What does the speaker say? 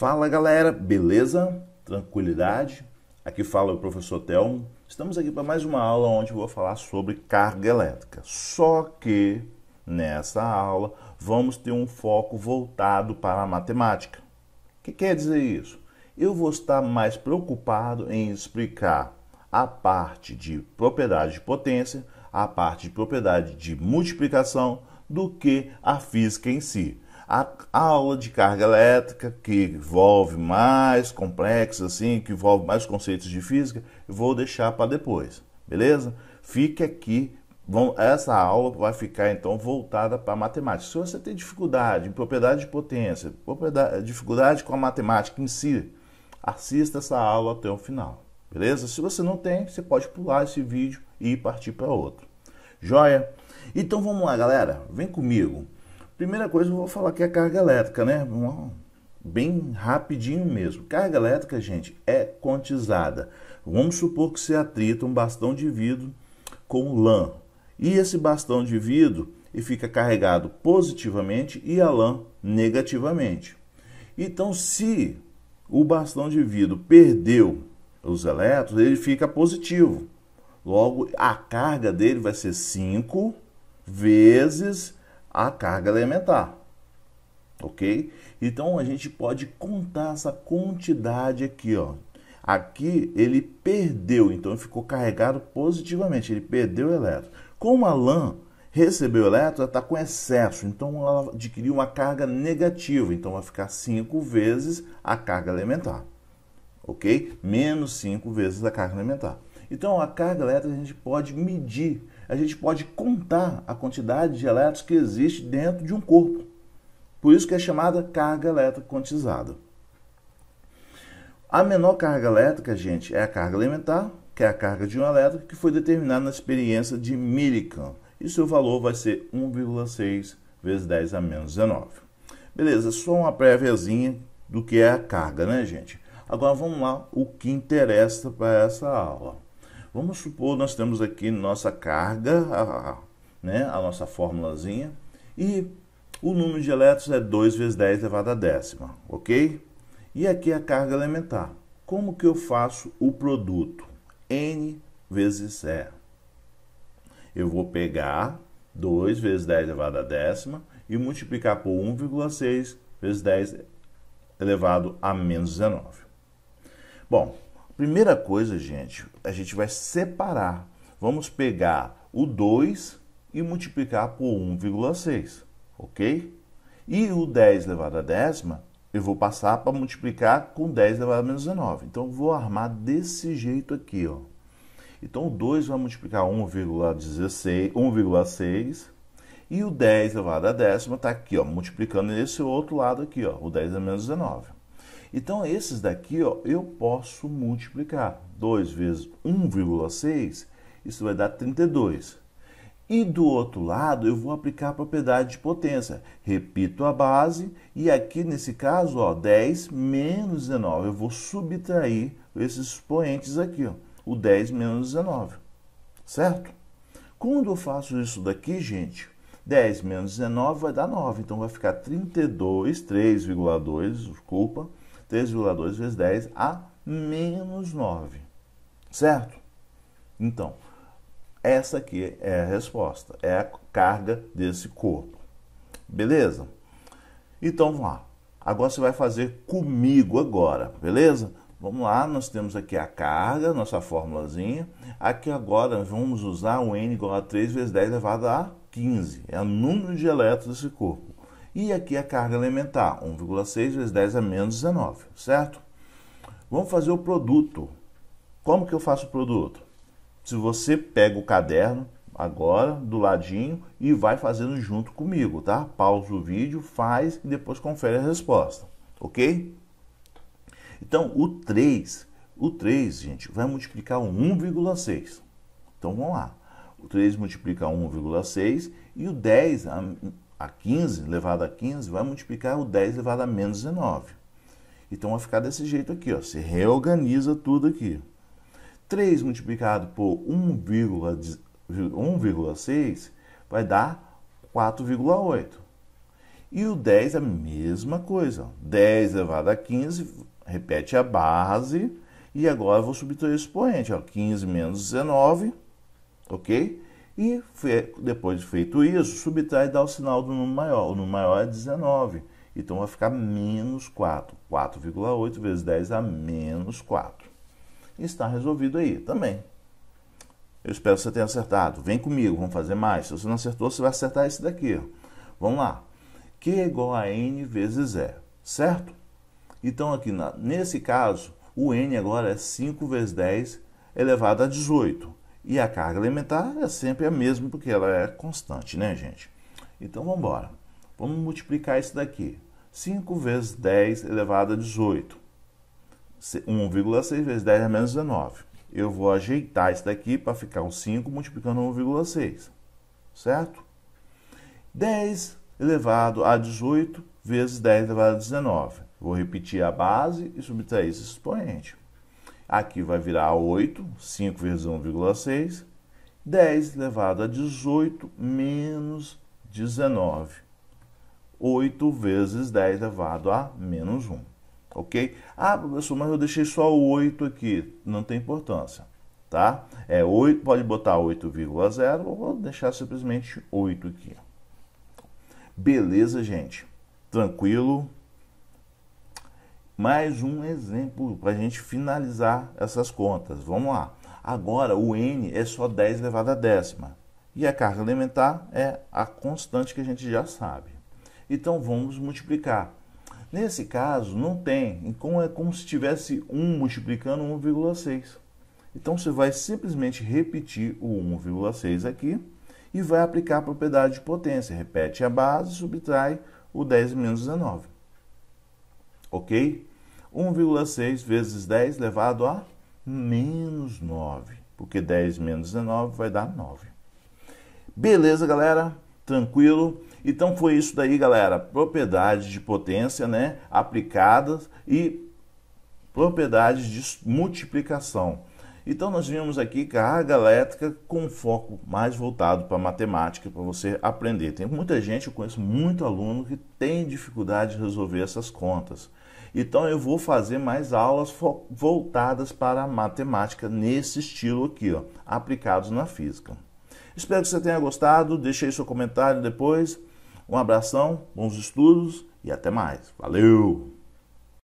Fala galera, beleza? Tranquilidade? Aqui fala o professor Telmo. Estamos aqui para mais uma aula onde eu vou falar sobre carga elétrica. Só que nessa aula vamos ter um foco voltado para a matemática. O que quer dizer isso? Eu vou estar mais preocupado em explicar a parte de propriedade de potência, a parte de propriedade de multiplicação, do que a física em si. A, aula de carga elétrica, que envolve mais complexos, assim, que envolve mais conceitos de física, eu vou deixar para depois, beleza? Fique aqui essa aula vai ficar então voltada para matemática. Se você tem dificuldade em propriedade de potência, propriedade, dificuldade com a matemática em si, assista essa aula até o final, beleza? Se você não tem, você pode pular esse vídeo e partir para outro. Joia? Então vamos lá, galera, vem comigo. Primeira coisa, eu vou falar que é a carga elétrica, né? Bem rapidinho mesmo. Carga elétrica, gente, é quantizada. Vamos supor que você atrita um bastão de vidro com lã. E esse bastão de vidro e fica carregado positivamente e a lã negativamente. Então, se o bastão de vidro perdeu os elétrons, ele fica positivo. Logo, a carga dele vai ser 5 vezes a carga elementar. Ok? Então a gente pode contar essa quantidade aqui, ó. Aqui ele perdeu, então ficou carregado positivamente, ele perdeu o elétron. Como a lã recebeu o elétron, ela está com excesso, então ela adquiriu uma carga negativa, então vai ficar 5 vezes a carga elementar. Ok? Menos 5 vezes a carga elementar. Então a carga elétrica a gente pode medir a gente pode contar a quantidade de elétrons que existe dentro de um corpo. Por isso que é chamada carga elétrica quantizada. A menor carga elétrica, gente, é a carga elementar, que é a carga de um elétron, que foi determinada na experiência de Millikan. E seu valor vai ser 1,6 vezes 10 a menos 19. Beleza, só uma préviazinha do que é a carga, né, gente? Agora vamos lá, o que interessa para essa aula. Vamos supor, nós temos aqui nossa carga, a, né, a nossa formulazinha, e o número de elétrons é 2 vezes 10 elevado à décima, ok? E aqui a carga elementar. Como que eu faço o produto? N vezes E. Eu vou pegar 2 vezes 10 elevado à décima e multiplicar por 1,6 vezes 10 elevado a menos 19. Bom, Primeira coisa, gente, a gente vai separar. Vamos pegar o 2 e multiplicar por 1,6, ok? E o 10 elevado a décima, eu vou passar para multiplicar com 10 elevado a menos 19. Então, vou armar desse jeito aqui, ó. Então, o 2 vai multiplicar 1,6 e o 10 elevado a décima está aqui, ó, multiplicando esse outro lado aqui, ó, o 10 a menos 19. Então, esses daqui ó, eu posso multiplicar. 2 vezes 1,6, isso vai dar 32. E do outro lado, eu vou aplicar a propriedade de potência. Repito a base e aqui, nesse caso, ó, 10 menos 19. Eu vou subtrair esses expoentes aqui, ó, o 10 menos 19, certo? Quando eu faço isso daqui, gente, 10 menos 19 vai dar 9, então vai ficar 32, 3,2, desculpa, 3,2 vezes 10 a menos 9. Certo? Então, essa aqui é a resposta, é a carga desse corpo. Beleza? Então vamos lá. Agora você vai fazer comigo agora, beleza? Vamos lá, nós temos aqui a carga, nossa formulazinha. Aqui agora vamos usar o n igual a 3 vezes 10 elevado a 15. É o número de elétrons desse corpo. E aqui a carga elementar, 1,6 vezes 10 a menos 19, certo? Vamos fazer o produto. Como que eu faço o produto? Se você pega o caderno agora, do ladinho, e vai fazendo junto comigo, tá? Pausa o vídeo, faz e depois confere a resposta, ok? Então, o 3, o 3, gente, vai multiplicar 1,6. Então, vamos lá. O 3 multiplica 1,6 e o 10 a 15 elevado a 15 vai multiplicar o 10 elevado a menos 19. Então vai ficar desse jeito aqui, ó. Você reorganiza tudo aqui. 3 multiplicado por 1,6 vai dar 4,8. E o 10 é a mesma coisa. 10 elevado a 15, repete a base. E agora eu vou subtrair o expoente. Ó. 15 menos 19, ok? E depois de feito isso, subtrai e dá o sinal do número maior. O número maior é 19. Então vai ficar menos 4. 4,8 vezes 10 a menos 4. Está resolvido aí também. Eu espero que você tenha acertado. Vem comigo, vamos fazer mais. Se você não acertou, você vai acertar esse daqui. Vamos lá. Q é igual a N vezes E, certo? Então aqui, nesse caso, o N agora é 5 vezes 10 elevado a 18. E a carga elementar é sempre a mesma, porque ela é constante, né, gente? Então vamos embora. Vamos multiplicar isso daqui. 5 vezes 10 elevado a 18. 1,6 vezes 10 é menos 19. Eu vou ajeitar isso daqui para ficar um 5 multiplicando 1,6. Certo? 10 elevado a 18 vezes 10 elevado a 19. Vou repetir a base e subtrair esse expoente. Aqui vai virar 8, 5 vezes 1,6. 10 elevado a 18 menos 19. 8 vezes 10 elevado a menos 1. Ok? Ah, professor, mas eu deixei só 8 aqui. Não tem importância. Tá? É 8, pode botar 8,0 ou vou deixar simplesmente 8 aqui. Beleza, gente? Tranquilo? Mais um exemplo para a gente finalizar essas contas. Vamos lá. Agora o N é só 10 elevado à décima. E a carga elementar é a constante que a gente já sabe. Então vamos multiplicar. Nesse caso, não tem. Então é como se tivesse 1 multiplicando 1,6. Então você vai simplesmente repetir o 1,6 aqui e vai aplicar a propriedade de potência. Repete a base, subtrai o 10 menos 19. Ok? 1,6 vezes 10 elevado a menos 9, porque 10 menos 19 vai dar 9. Beleza, galera? Tranquilo? Então foi isso daí, galera. Propriedades de potência, né? Aplicadas e propriedades de multiplicação. Então nós vimos aqui carga elétrica com foco mais voltado para matemática, para você aprender. Tem muita gente, eu conheço muito aluno que tem dificuldade de resolver essas contas. Então eu vou fazer mais aulas voltadas para a matemática nesse estilo aqui, ó, aplicados na física. Espero que você tenha gostado, deixe aí seu comentário depois. Um abração, bons estudos e até mais. Valeu!